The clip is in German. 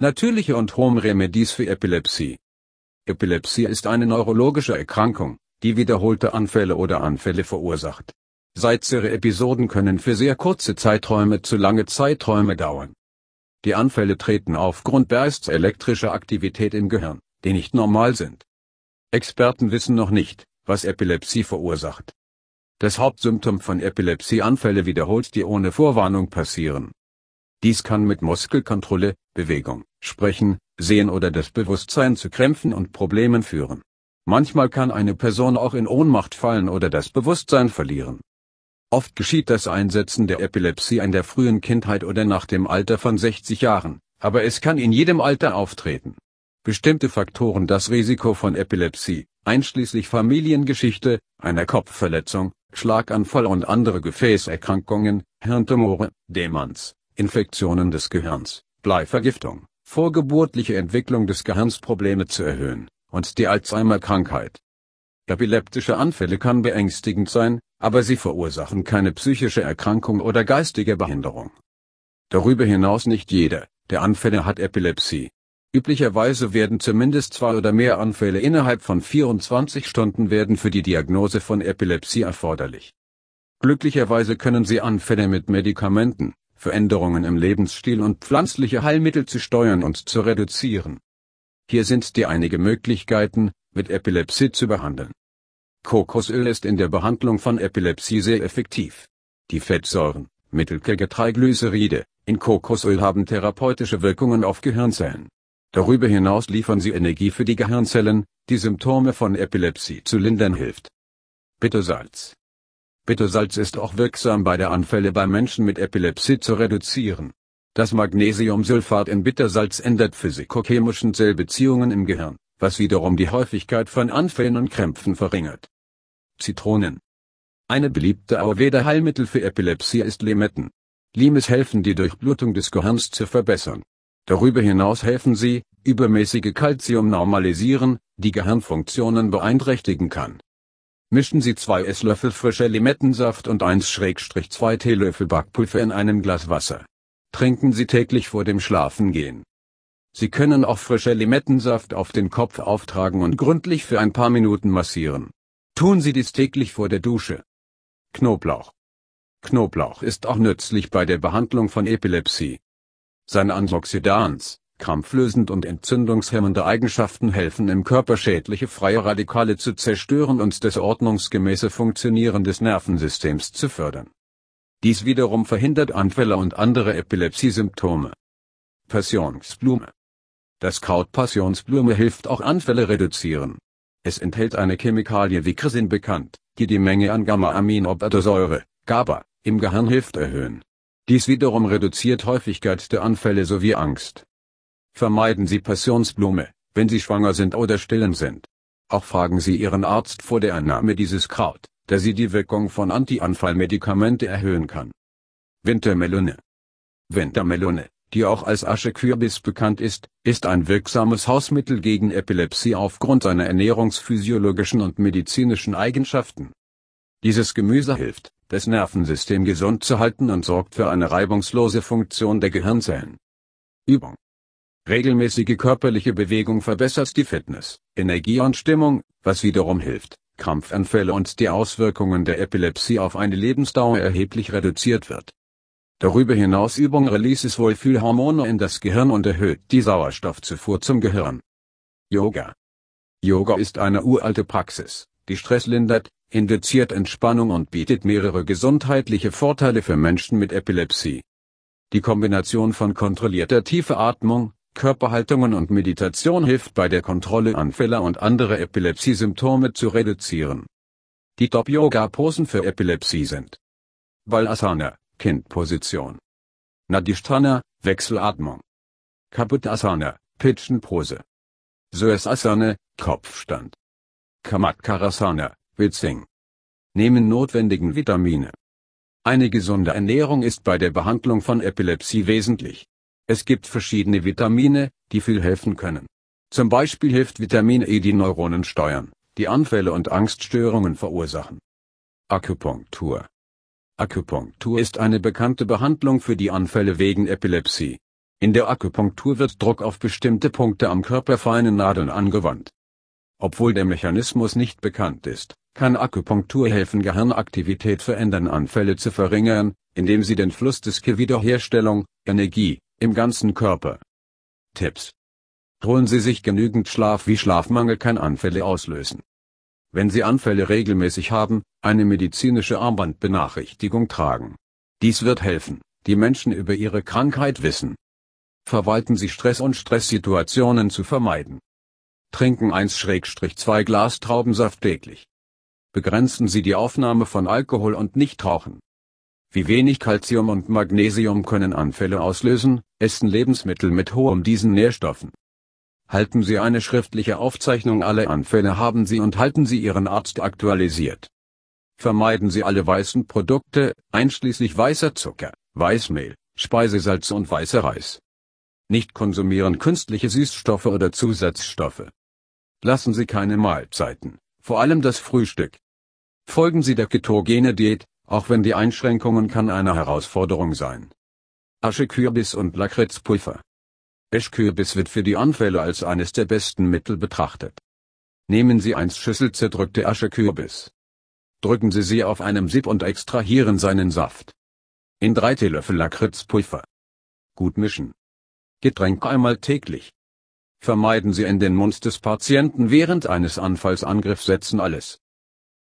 Natürliche und Home-Remedies für Epilepsie. Epilepsie ist eine neurologische Erkrankung, die wiederholte Anfälle oder Anfälle verursacht. Seizere-Episoden können für sehr kurze Zeiträume zu lange Zeiträume dauern. Die Anfälle treten aufgrund Beists elektrischer Aktivität im Gehirn, die nicht normal sind. Experten wissen noch nicht, was Epilepsie verursacht. Das Hauptsymptom von Epilepsie-Anfälle wiederholt, die ohne Vorwarnung passieren. Dies kann mit Muskelkontrolle, Bewegung, Sprechen, Sehen oder das Bewusstsein zu Krämpfen und Problemen führen. Manchmal kann eine Person auch in Ohnmacht fallen oder das Bewusstsein verlieren. Oft geschieht das Einsetzen der Epilepsie in der frühen Kindheit oder nach dem Alter von 60 Jahren, aber es kann in jedem Alter auftreten. Bestimmte Faktoren das Risiko von Epilepsie, einschließlich Familiengeschichte, einer Kopfverletzung, Schlaganfall und andere Gefäßerkrankungen, Hirntumore, Demenz, Infektionen des Gehirns, Bleivergiftung, vorgeburtliche Entwicklung des Gehirns Probleme zu erhöhen, und die Alzheimer-Krankheit. Epileptische Anfälle kann beängstigend sein, aber sie verursachen keine psychische Erkrankung oder geistige Behinderung. Darüber hinaus nicht jeder, der Anfälle hat Epilepsie. Üblicherweise werden zumindest zwei oder mehr Anfälle innerhalb von 24 Stunden werden für die Diagnose von Epilepsie erforderlich. Glücklicherweise können Sie Anfälle mit Medikamenten, Veränderungen im Lebensstil und pflanzliche Heilmittel zu steuern und zu reduzieren. Hier sind die einige Möglichkeiten, mit Epilepsie zu behandeln. Kokosöl ist in der Behandlung von Epilepsie sehr effektiv. Die Fettsäuren, mittelkirge Triglyceride, in Kokosöl haben therapeutische Wirkungen auf Gehirnzellen. Darüber hinaus liefern sie Energie für die Gehirnzellen, die Symptome von Epilepsie zu lindern hilft. Bittersalz Bittersalz ist auch wirksam bei der Anfälle bei Menschen mit Epilepsie zu reduzieren. Das Magnesiumsulfat in Bittersalz ändert physikochemischen Zellbeziehungen im Gehirn, was wiederum die Häufigkeit von Anfällen und Krämpfen verringert. Zitronen. Eine beliebte Ayurveda-Heilmittel für Epilepsie ist Limetten. Limes helfen die Durchblutung des Gehirns zu verbessern. Darüber hinaus helfen sie, übermäßige Kalzium normalisieren, die Gehirnfunktionen beeinträchtigen kann. Mischen Sie zwei Esslöffel frischer Limettensaft und 1-2 Teelöffel Backpulver in einem Glas Wasser. Trinken Sie täglich vor dem Schlafengehen. Sie können auch frischer Limettensaft auf den Kopf auftragen und gründlich für ein paar Minuten massieren. Tun Sie dies täglich vor der Dusche. Knoblauch. Knoblauch ist auch nützlich bei der Behandlung von Epilepsie. Sein Antioxidans, krampflösend und entzündungshemmende Eigenschaften helfen im Körper schädliche freie Radikale zu zerstören und das ordnungsgemäße Funktionieren des Nervensystems zu fördern. Dies wiederum verhindert Anfälle und andere Epilepsiesymptome. Passionsblume Das Kraut Passionsblume hilft auch Anfälle reduzieren. Es enthält eine Chemikalie wie Crisin bekannt, die die Menge an Gamma-Aminobutersäure, GABA, im Gehirn hilft erhöhen. Dies wiederum reduziert Häufigkeit der Anfälle sowie Angst. Vermeiden Sie Passionsblume, wenn Sie schwanger sind oder stillen sind. Auch fragen Sie Ihren Arzt vor der Einnahme dieses Kraut, da sie die Wirkung von Anti-Anfall-Medikamente erhöhen kann. Wintermelone Wintermelone, die auch als Aschekürbis bekannt ist, ist ein wirksames Hausmittel gegen Epilepsie aufgrund seiner ernährungsphysiologischen und medizinischen Eigenschaften. Dieses Gemüse hilft, das Nervensystem gesund zu halten und sorgt für eine reibungslose Funktion der Gehirnzellen. Übung Regelmäßige körperliche Bewegung verbessert die Fitness, Energie und Stimmung, was wiederum hilft, Krampfanfälle und die Auswirkungen der Epilepsie auf eine Lebensdauer erheblich reduziert wird. Darüber hinaus Übung releases Wohlfühlhormone in das Gehirn und erhöht die Sauerstoffzufuhr zum Gehirn. Yoga Yoga ist eine uralte Praxis, die Stress lindert, induziert Entspannung und bietet mehrere gesundheitliche Vorteile für Menschen mit Epilepsie. Die Kombination von kontrollierter tiefer Atmung, Körperhaltungen und Meditation hilft bei der Kontrolle Anfälle und andere Epilepsiesymptome zu reduzieren. Die Top-Yoga-Posen für Epilepsie sind Balasana, Kindposition. Nadishtana, Wechselatmung. Kaputasana, Pitchenpose. Sursasana, Kopfstand. Kamatkarasana, Witzing. Nehmen notwendigen Vitamine. Eine gesunde Ernährung ist bei der Behandlung von Epilepsie wesentlich. Es gibt verschiedene Vitamine, die viel helfen können. Zum Beispiel hilft Vitamin E die Neuronen steuern, die Anfälle und Angststörungen verursachen. Akupunktur Akupunktur ist eine bekannte Behandlung für die Anfälle wegen Epilepsie. In der Akupunktur wird Druck auf bestimmte Punkte am Körper feine Nadeln angewandt. Obwohl der Mechanismus nicht bekannt ist, kann Akupunktur helfen Gehirnaktivität verändern Anfälle zu verringern, indem sie den Fluss des Wiederherstellung, Energie, im ganzen Körper. Tipps. Holen Sie sich genügend Schlaf wie Schlafmangel kann Anfälle auslösen. Wenn Sie Anfälle regelmäßig haben, eine medizinische Armbandbenachrichtigung tragen. Dies wird helfen, die Menschen über ihre Krankheit wissen. Verwalten Sie Stress und Stresssituationen zu vermeiden. Trinken 1-2 Glas Traubensaft täglich. Begrenzen Sie die Aufnahme von Alkohol und nicht rauchen. Wie wenig Kalzium und Magnesium können Anfälle auslösen, essen Lebensmittel mit hohem diesen Nährstoffen. Halten Sie eine schriftliche Aufzeichnung alle Anfälle haben Sie und halten Sie Ihren Arzt aktualisiert. Vermeiden Sie alle weißen Produkte, einschließlich weißer Zucker, Weißmehl, Speisesalz und weißer Reis. Nicht konsumieren künstliche Süßstoffe oder Zusatzstoffe. Lassen Sie keine Mahlzeiten, vor allem das Frühstück. Folgen Sie der ketogene Diät, auch wenn die Einschränkungen kann eine Herausforderung sein. Aschekürbis und Lakritzpulver. Eschkürbis wird für die Anfälle als eines der besten Mittel betrachtet. Nehmen Sie eins Schüssel zerdrückte Aschekürbis. Drücken Sie sie auf einem Sieb und extrahieren seinen Saft. In drei Teelöffel Lakritzpulver. Gut mischen. Getränk einmal täglich. Vermeiden Sie in den Mund des Patienten während eines Anfallsangriffs setzen alles,